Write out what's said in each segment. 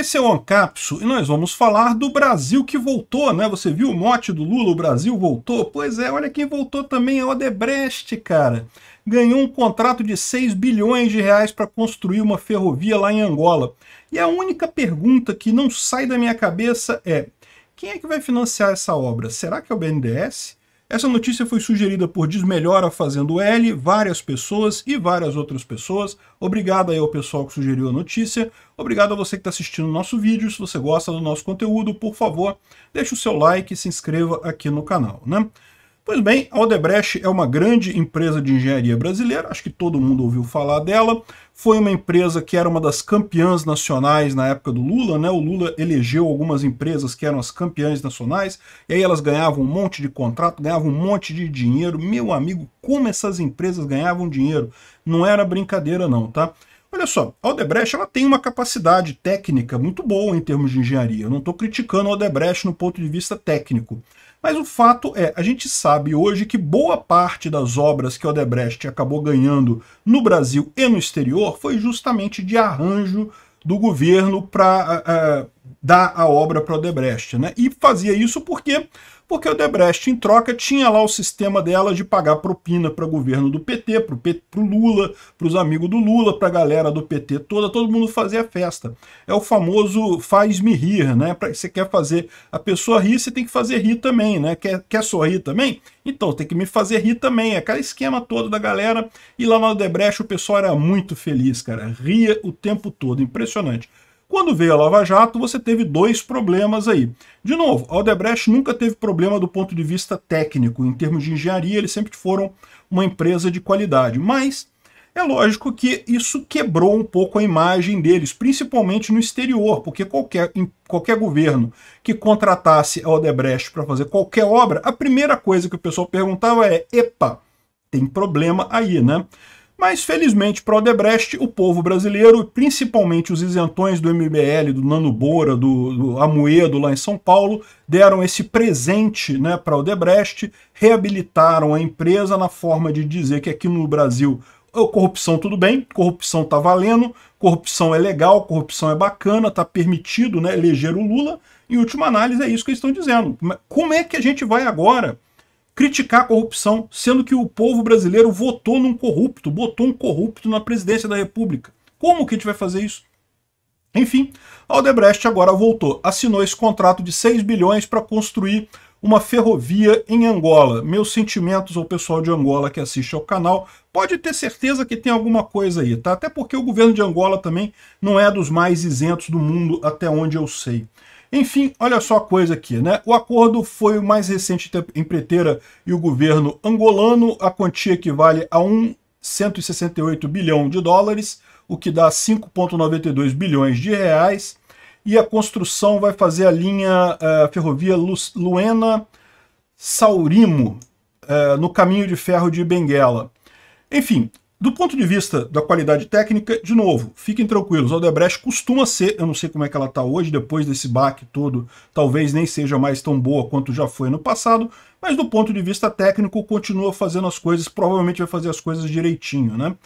Esse é o Ancapsu e nós vamos falar do Brasil que voltou, né? Você viu o mote do Lula, o Brasil voltou? Pois é, olha quem voltou também, é o Odebrecht, cara. Ganhou um contrato de 6 bilhões de reais para construir uma ferrovia lá em Angola. E a única pergunta que não sai da minha cabeça é: quem é que vai financiar essa obra? Será que é o BNDES? Essa notícia foi sugerida por Desmelhora Fazendo L, várias pessoas e várias outras pessoas. Obrigado aí ao pessoal que sugeriu a notícia. Obrigado a você que está assistindo o nosso vídeo. Se você gosta do nosso conteúdo, por favor, deixe o seu like e se inscreva aqui no canal. Né? Pois bem, a Odebrecht é uma grande empresa de engenharia brasileira, acho que todo mundo ouviu falar dela. Foi uma empresa que era uma das campeãs nacionais na época do Lula, né? O Lula elegeu algumas empresas que eram as campeãs nacionais, e aí elas ganhavam um monte de contrato, ganhavam um monte de dinheiro. Meu amigo, como essas empresas ganhavam dinheiro? Não era brincadeira não, tá? Olha só, a Odebrecht ela tem uma capacidade técnica muito boa em termos de engenharia. Eu não estou criticando a Odebrecht no ponto de vista técnico. Mas o fato é, a gente sabe hoje que boa parte das obras que Odebrecht acabou ganhando no Brasil e no exterior foi justamente de arranjo do governo para uh, eh, eh, dar a obra para Odebrecht. Né? E fazia isso porque porque o Debrecht, em troca, tinha lá o sistema dela de pagar propina para o governo do PT, para o Lula, para os amigos do Lula, para a galera do PT toda, todo mundo fazia festa. É o famoso faz-me rir, né? Pra, você quer fazer a pessoa rir, você tem que fazer rir também, né? Quer, quer sorrir também? Então tem que me fazer rir também. É aquele esquema todo da galera. E lá no Debrecht o pessoal era muito feliz, cara. Ria o tempo todo, impressionante. Quando veio a Lava Jato, você teve dois problemas aí. De novo, a Odebrecht nunca teve problema do ponto de vista técnico. Em termos de engenharia, eles sempre foram uma empresa de qualidade. Mas é lógico que isso quebrou um pouco a imagem deles, principalmente no exterior, porque qualquer, qualquer governo que contratasse a Odebrecht para fazer qualquer obra, a primeira coisa que o pessoal perguntava é: epa, tem problema aí, né? Mas, felizmente, para o Odebrecht, o povo brasileiro, principalmente os isentões do MBL, do Nano Bora, do, do Amoedo lá em São Paulo, deram esse presente né, para Odebrecht, reabilitaram a empresa na forma de dizer que aqui no Brasil corrupção tudo bem, corrupção tá valendo, corrupção é legal, corrupção é bacana, tá permitido né, eleger o Lula. Em última análise, é isso que eles estão dizendo. Como é que a gente vai agora criticar a corrupção, sendo que o povo brasileiro votou num corrupto, botou um corrupto na presidência da República. Como que a gente vai fazer isso? Enfim, Aldebrecht agora voltou, assinou esse contrato de 6 bilhões para construir uma ferrovia em Angola. Meus sentimentos ao pessoal de Angola que assiste ao canal, pode ter certeza que tem alguma coisa aí, tá? Até porque o governo de Angola também não é dos mais isentos do mundo, até onde eu sei. Enfim, olha só a coisa aqui, né? O acordo foi o mais recente empreiteira e o governo angolano. A quantia equivale a 1,168 bilhão de dólares, o que dá 5,92 bilhões de reais. E a construção vai fazer a linha eh, ferrovia Luena-Saurimo, eh, no caminho de ferro de Benguela. Enfim, do ponto de vista da qualidade técnica, de novo, fiquem tranquilos, a Odebrecht costuma ser, eu não sei como é que ela está hoje, depois desse baque todo, talvez nem seja mais tão boa quanto já foi no passado, mas do ponto de vista técnico, continua fazendo as coisas, provavelmente vai fazer as coisas direitinho, né?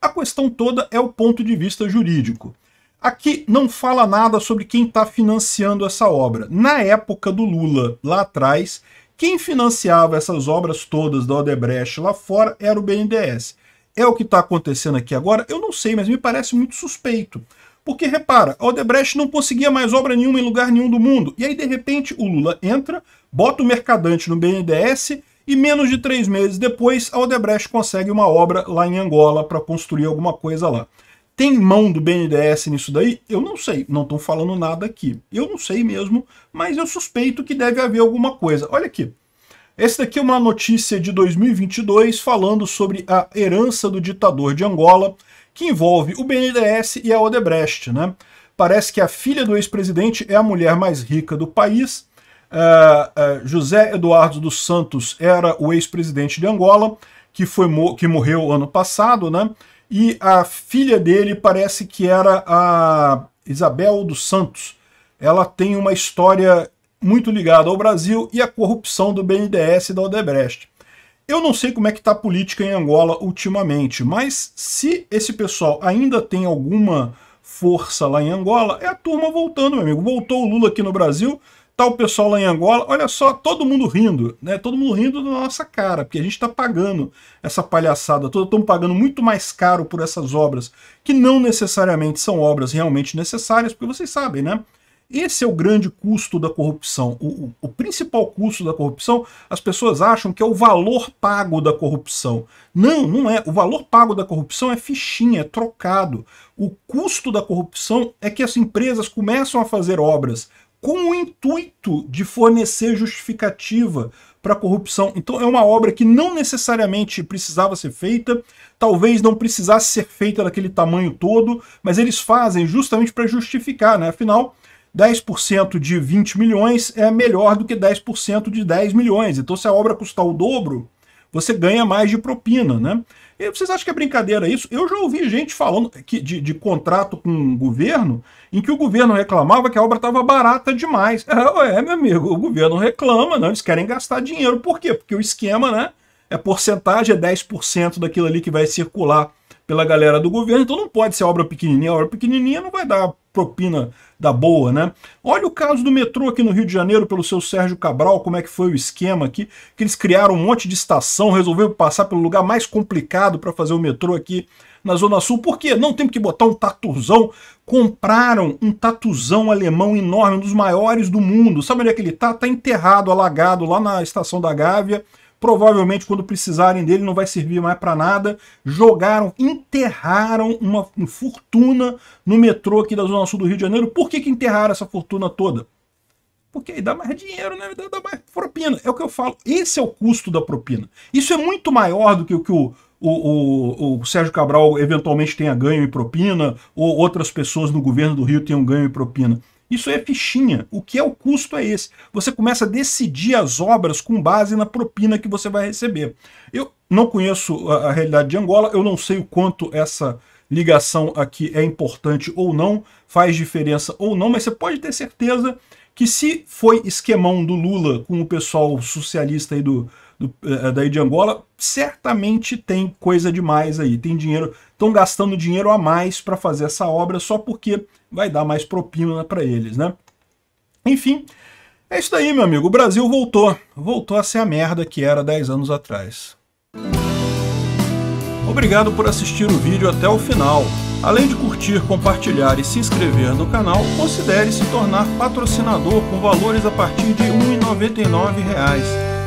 A questão toda é o ponto de vista jurídico. Aqui não fala nada sobre quem está financiando essa obra. Na época do Lula, lá atrás, quem financiava essas obras todas da Odebrecht lá fora era o BNDES. É o que está acontecendo aqui agora? Eu não sei, mas me parece muito suspeito. Porque, repara, a Odebrecht não conseguia mais obra nenhuma em lugar nenhum do mundo. E aí, de repente, o Lula entra, bota o mercadante no BNDES e menos de três meses depois, a Odebrecht consegue uma obra lá em Angola para construir alguma coisa lá. Tem mão do BNDES nisso daí? Eu não sei, não estão falando nada aqui. Eu não sei mesmo, mas eu suspeito que deve haver alguma coisa. Olha aqui, essa daqui é uma notícia de 2022 falando sobre a herança do ditador de Angola, que envolve o BNDES e a Odebrecht. Né? Parece que a filha do ex-presidente é a mulher mais rica do país. Uh, uh, José Eduardo dos Santos era o ex-presidente de Angola, que, foi mo que morreu ano passado, né? e a filha dele parece que era a Isabel dos Santos. Ela tem uma história muito ligado ao Brasil e à corrupção do BNDES e da Odebrecht. Eu não sei como é que está a política em Angola ultimamente, mas se esse pessoal ainda tem alguma força lá em Angola, é a turma voltando, meu amigo. Voltou o Lula aqui no Brasil, tá o pessoal lá em Angola, olha só, todo mundo rindo, né? Todo mundo rindo da nossa cara, porque a gente está pagando essa palhaçada toda, estamos pagando muito mais caro por essas obras, que não necessariamente são obras realmente necessárias, porque vocês sabem, né? Esse é o grande custo da corrupção. O, o, o, principal custo da corrupção, as pessoas acham que é o valor pago da corrupção. Não, não é. O valor pago da corrupção é fichinha, é trocado. O custo da corrupção é que as empresas começam a fazer obras com o intuito de fornecer justificativa para a corrupção. Então é uma obra que não necessariamente precisava ser feita, talvez não precisasse ser feita daquele tamanho todo, mas eles fazem justamente para justificar, né? Afinal, 10% de 20 milhões é melhor do que 10% de 10 milhões. Então, se a obra custar o dobro, você ganha mais de propina, né? E vocês acham que é brincadeira isso? Eu já ouvi gente falando que, de, de contrato com o governo em que o governo reclamava que a obra estava barata demais. É, meu amigo, o governo reclama, não eles querem gastar dinheiro. Por quê? Porque o esquema, né? a é porcentagem é 10% daquilo ali que vai circular pela galera do governo, então não pode ser obra pequenininha, a obra pequenininha não vai dar propina da boa, né? Olha o caso do metrô aqui no Rio de Janeiro, pelo seu Sérgio Cabral, como é que foi o esquema aqui, que eles criaram um monte de estação, resolveram passar pelo lugar mais complicado para fazer o metrô aqui na Zona Sul, porque não tem que botar um tatuzão, compraram um tatuzão alemão enorme, um dos maiores do mundo, sabe onde é que ele tá? Tá enterrado, alagado, lá na estação da Gávea, Provavelmente, quando precisarem dele, não vai servir mais para nada. Jogaram, enterraram uma fortuna no metrô aqui da Zona Sul do Rio de Janeiro. Por que, que enterraram essa fortuna toda? Porque aí dá mais dinheiro, né? Dá, dá mais propina. É o que eu falo. Esse é o custo da propina. Isso é muito maior do que o que o, o, o, o Sérgio Cabral eventualmente tenha ganho em propina, ou outras pessoas no governo do Rio tenham ganho em propina. Isso é fichinha. O que é o custo é esse. Você começa a decidir as obras com base na propina que você vai receber. Eu não conheço a, a realidade de Angola, eu não sei o quanto essa ligação aqui é importante ou não, faz diferença ou não, mas você pode ter certeza que se foi esquemão do Lula com o pessoal socialista aí do, do, eh, daí de Angola, certamente tem coisa demais aí, tem dinheiro, estão gastando dinheiro a mais para fazer essa obra só porque vai dar mais propina para eles, né? Enfim, é isso daí, meu amigo. O Brasil voltou. Voltou a ser a merda que era 10 anos atrás. Obrigado por assistir o vídeo até o final. Além de curtir, compartilhar e se inscrever no canal, considere se tornar patrocinador com valores a partir de R$ 1,99